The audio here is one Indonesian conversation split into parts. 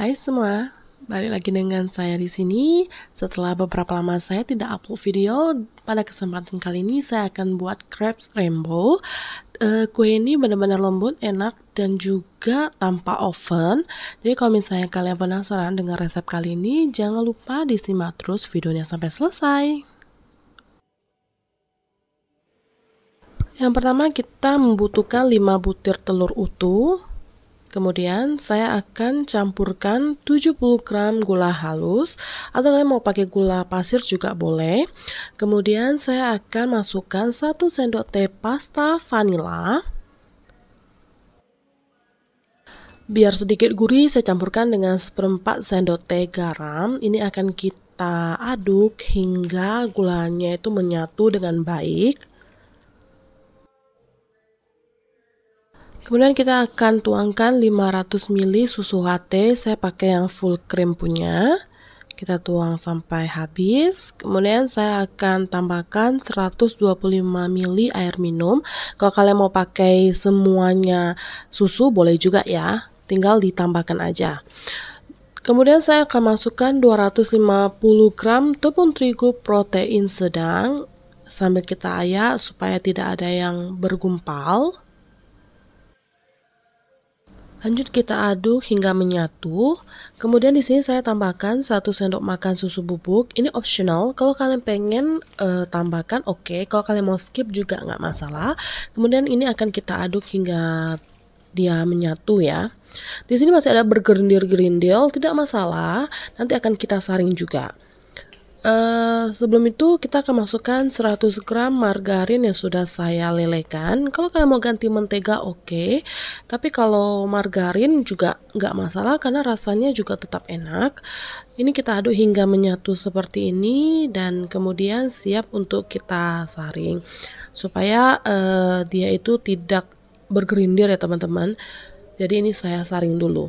Hai semua, balik lagi dengan saya di sini. Setelah beberapa lama saya tidak upload video, pada kesempatan kali ini saya akan buat crepes rainbow. Eh, kue ini benar-benar lembut, enak, dan juga tanpa oven. Jadi kalau misalnya kalian penasaran dengan resep kali ini, jangan lupa disimak terus videonya sampai selesai. Yang pertama kita membutuhkan 5 butir telur utuh, Kemudian saya akan campurkan 70 gram gula halus atau kalian mau pakai gula pasir juga boleh. Kemudian saya akan masukkan 1 sendok teh pasta vanila. Biar sedikit gurih, saya campurkan dengan seperempat sendok teh garam. Ini akan kita aduk hingga gulanya itu menyatu dengan baik. Kemudian kita akan tuangkan 500 ml susu HT, saya pakai yang full cream punya. Kita tuang sampai habis. Kemudian saya akan tambahkan 125 ml air minum. Kalau kalian mau pakai semuanya susu boleh juga ya, tinggal ditambahkan aja. Kemudian saya akan masukkan 250 gram tepung terigu protein sedang sambil kita ayak supaya tidak ada yang bergumpal. Lanjut kita aduk hingga menyatu. Kemudian di sini saya tambahkan 1 sendok makan susu bubuk. Ini optional. Kalau kalian pengen uh, tambahkan oke. Okay. Kalau kalian mau skip juga nggak masalah. Kemudian ini akan kita aduk hingga dia menyatu ya. Di sini masih ada bergerindil gerindil tidak masalah. Nanti akan kita saring juga. Eh, sebelum itu kita akan masukkan 100 gram margarin yang sudah saya lelekan. Kalau kalian mau ganti mentega oke, okay. tapi kalau margarin juga nggak masalah karena rasanya juga tetap enak. Ini kita aduk hingga menyatu seperti ini dan kemudian siap untuk kita saring supaya uh, dia itu tidak bergerindir ya teman-teman. Jadi ini saya saring dulu.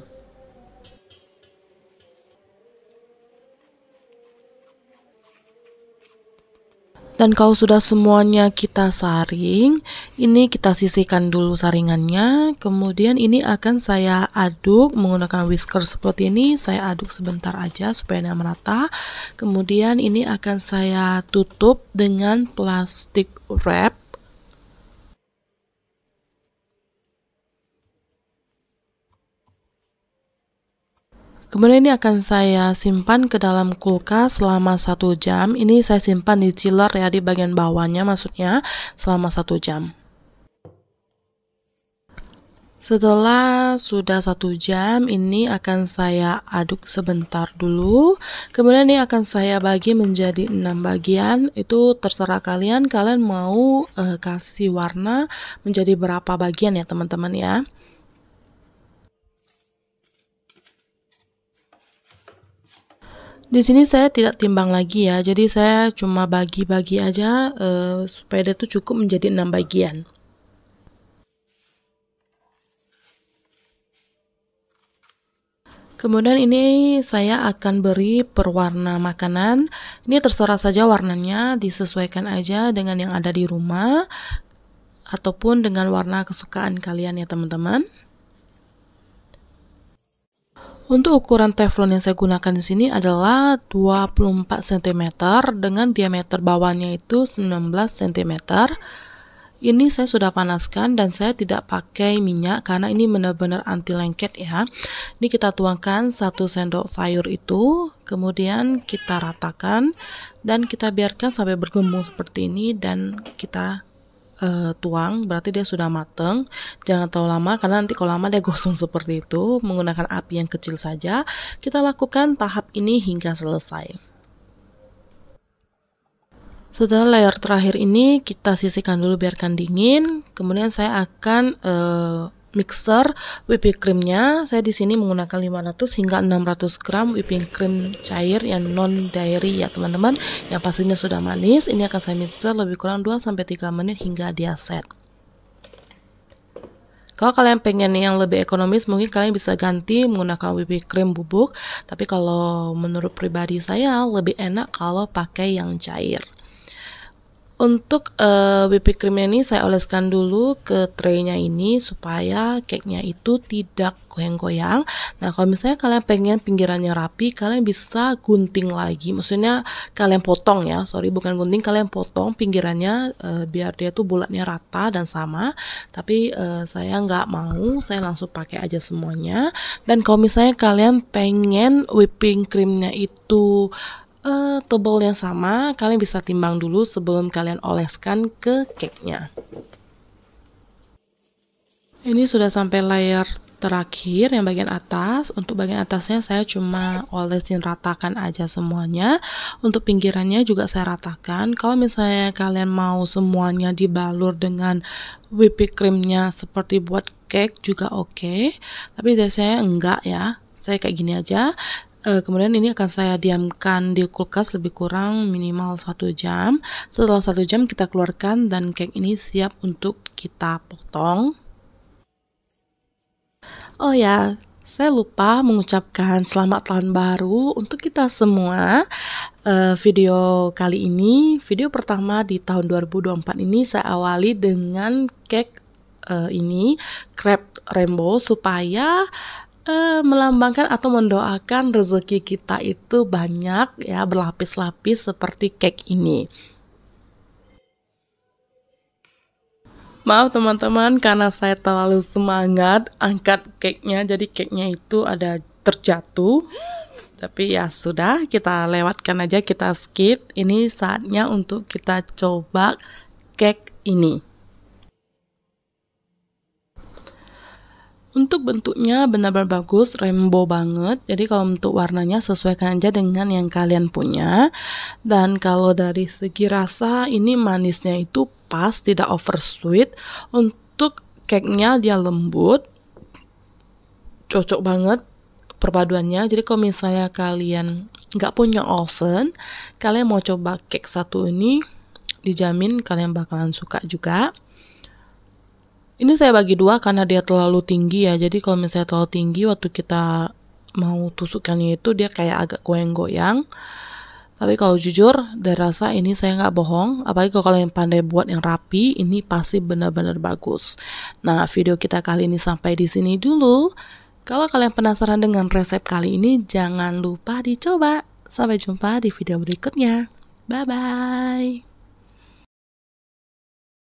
Dan kalau sudah semuanya kita saring, ini kita sisihkan dulu saringannya. Kemudian ini akan saya aduk menggunakan whisker seperti ini. Saya aduk sebentar aja supaya tidak merata. Kemudian ini akan saya tutup dengan plastik wrap Kemudian ini akan saya simpan ke dalam kulkas selama satu jam. Ini saya simpan di chiller ya di bagian bawahnya maksudnya selama satu jam. Setelah sudah satu jam, ini akan saya aduk sebentar dulu. Kemudian ini akan saya bagi menjadi enam bagian. Itu terserah kalian, kalian mau eh, kasih warna menjadi berapa bagian ya teman-teman ya. Di sini saya tidak timbang lagi ya, jadi saya cuma bagi-bagi aja uh, eh, supaya dia tuh cukup menjadi enam bagian. Kemudian ini saya akan beri perwarna makanan. Ini terserah saja warnanya, disesuaikan aja dengan yang ada di rumah ataupun dengan warna kesukaan kalian ya teman-teman. Untuk ukuran teflon yang saya gunakan di sini adalah 24 cm dengan diameter bawahnya itu 19 cm. Ini saya sudah panaskan dan saya tidak pakai minyak karena ini benar-benar anti lengket ya. Ini kita tuangkan satu sendok sayur itu, kemudian kita ratakan dan kita biarkan sampai bergembung seperti ini dan kita uh, tuang berarti dia sudah mateng jangan terlalu lama karena nanti kalau lama dia gosong seperti itu menggunakan api yang kecil saja kita lakukan tahap ini hingga selesai setelah layer terakhir ini kita sisihkan dulu biarkan dingin kemudian saya akan uh, mixer whipping creamnya saya di sini menggunakan 500 hingga 600 gram whipping cream cair yang non dairy ya teman-teman yang pastinya sudah manis ini akan saya mixer lebih kurang 2 sampai 3 menit hingga dia set kalau kalian pengen yang lebih ekonomis, mungkin kalian bisa ganti menggunakan whipping cream bubuk. Tapi kalau menurut pribadi saya, lebih enak kalau pakai yang cair. Untuk uh, eh, whipped creamnya ini saya oleskan dulu ke traynya ini supaya cake-nya itu tidak goyang-goyang. Nah kalau misalnya kalian pengen pinggirannya rapi, kalian bisa gunting lagi. Maksudnya kalian potong ya, sorry bukan gunting, kalian potong pinggirannya uh, biar dia tuh bulatnya rata dan sama. Tapi uh, saya nggak mau, saya langsung pakai aja semuanya. Dan kalau misalnya kalian pengen whipping creamnya itu uh, tebal yang sama, kalian bisa timbang dulu sebelum kalian oleskan ke cake-nya. Ini sudah sampai layer terakhir yang bagian atas. Untuk bagian atasnya saya cuma olesin ratakan aja semuanya. Untuk pinggirannya juga saya ratakan. Kalau misalnya kalian mau semuanya dibalur dengan whipped creamnya seperti buat cake juga oke. Okay. Tapi saya enggak ya. Saya kayak gini aja Eh, kemudian ini akan saya diamkan di kulkas lebih kurang minimal satu jam. Setelah satu jam kita keluarkan dan cake ini siap untuk kita potong. Oh ya, saya lupa mengucapkan selamat tahun baru untuk kita semua. Eh, video kali ini, video pertama di tahun 2024 ini saya awali dengan cake eh, ini, crepe rainbow supaya eh, melambangkan atau mendoakan rezeki kita itu banyak ya berlapis-lapis seperti cake ini. Maaf teman-teman karena saya terlalu semangat angkat cake-nya jadi cake-nya itu ada terjatuh. Tapi ya sudah kita lewatkan aja kita skip. Ini saatnya untuk kita coba cake ini. Untuk bentuknya benar-benar bagus, rainbow banget. Jadi kalau untuk warnanya sesuaikan aja dengan yang kalian punya. Dan kalau dari segi rasa ini manisnya itu pas, tidak oversweet. Untuk cake-nya dia lembut. Cocok banget perpaduannya. Jadi kalau misalnya kalian nggak punya oven, kalian mau coba cake satu ini, dijamin kalian bakalan suka juga. Ini saya bagi dua karena dia terlalu tinggi ya. Jadi kalau misalnya terlalu tinggi waktu kita mau tusukannya itu dia kayak agak goyang-goyang. Tapi kalau jujur, dari rasa ini saya nggak bohong. Apalagi kalau kalian pandai buat yang rapi, ini pasti benar-benar bagus. Nah, video kita kali ini sampai di sini dulu. Kalau kalian penasaran dengan resep kali ini, jangan lupa dicoba. Sampai jumpa di video berikutnya. Bye-bye.